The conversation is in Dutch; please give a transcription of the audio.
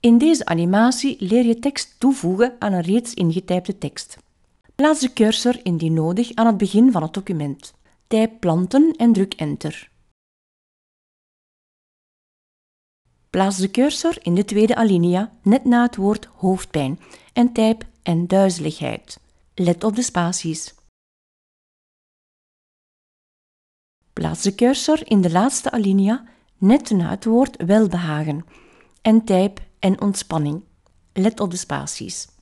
In deze animatie leer je tekst toevoegen aan een reeds ingetypte tekst. Plaats de cursor indien nodig aan het begin van het document. Typ planten en druk Enter. Plaats de cursor in de tweede alinea, net na het woord hoofdpijn, en typ en duizeligheid. Let op de spaties. Plaats de cursor in de laatste alinea, net na het woord welbehagen, en typ en ontspanning. Let op de spaties.